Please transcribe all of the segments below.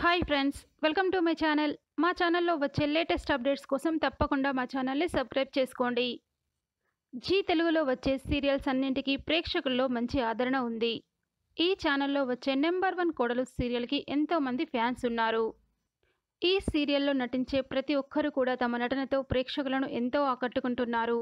hi friends welcome to my channel మా ఛానల్లో వచ్చే లేటెస్ట్ అప్డేట్స్ కోసం తప్పకుండా మా ఛానల్ని సబ్స్క్రైబ్ చేసుకోండి జీ తెలుగులో వచ్చే సీరియల్స్ అన్నింటికీ ప్రేక్షకుల్లో మంచి ఆదరణ ఉంది ఈ ఛానల్లో వచ్చే నెంబర్ వన్ కోడలు సీరియల్కి ఎంతోమంది ఫ్యాన్స్ ఉన్నారు ఈ సీరియల్లో నటించే ప్రతి ఒక్కరు కూడా తమ నటనతో ప్రేక్షకులను ఎంతో ఆకట్టుకుంటున్నారు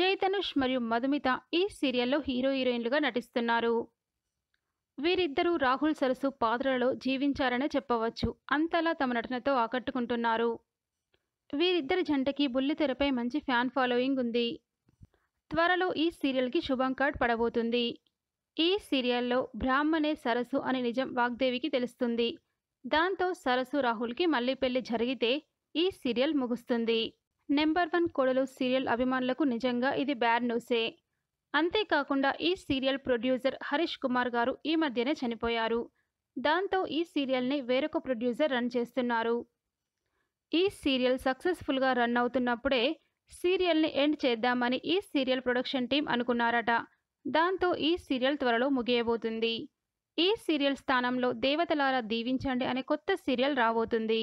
జయతనుష్ మరియు మధుమిత ఈ సీరియల్లో హీరో హీరోయిన్లుగా నటిస్తున్నారు వీరిద్దరూ రాహుల్ సరస్సు పాత్రలలో జీవించారనే చెప్పవచ్చు అంతలా తమ నటనతో ఆకట్టుకుంటున్నారు వీరిద్దరి జంటకి బుల్లితెరపై మంచి ఫ్యాన్ ఫాలోయింగ్ ఉంది త్వరలో ఈ సీరియల్కి శుభం కార్డ్ పడబోతుంది ఈ సీరియల్లో బ్రాహ్మణే సరస్సు అనే నిజం వాగ్దేవికి తెలుస్తుంది దాంతో సరస్సు రాహుల్కి మళ్ళీ పెళ్లి జరిగితే ఈ సీరియల్ ముగుస్తుంది నెంబర్ వన్ కొడలు సీరియల్ అభిమానులకు నిజంగా ఇది బ్యాడ్ న్యూసే అంతేకాకుండా ఈ సీరియల్ ప్రొడ్యూసర్ హరీష్ కుమార్ గారు ఈ మధ్యనే చనిపోయారు దాంతో ఈ సీరియల్ని వేరొక ప్రొడ్యూసర్ రన్ చేస్తున్నారు ఈ సీరియల్ సక్సెస్ఫుల్గా రన్ అవుతున్నప్పుడే సీరియల్ని ఎండ్ చేద్దామని ఈ సీరియల్ ప్రొడక్షన్ టీం అనుకున్నారట దాంతో ఈ సీరియల్ త్వరలో ముగియబోతుంది ఈ సీరియల్ స్థానంలో దేవతలారా దీవించండి అనే కొత్త సీరియల్ రాబోతుంది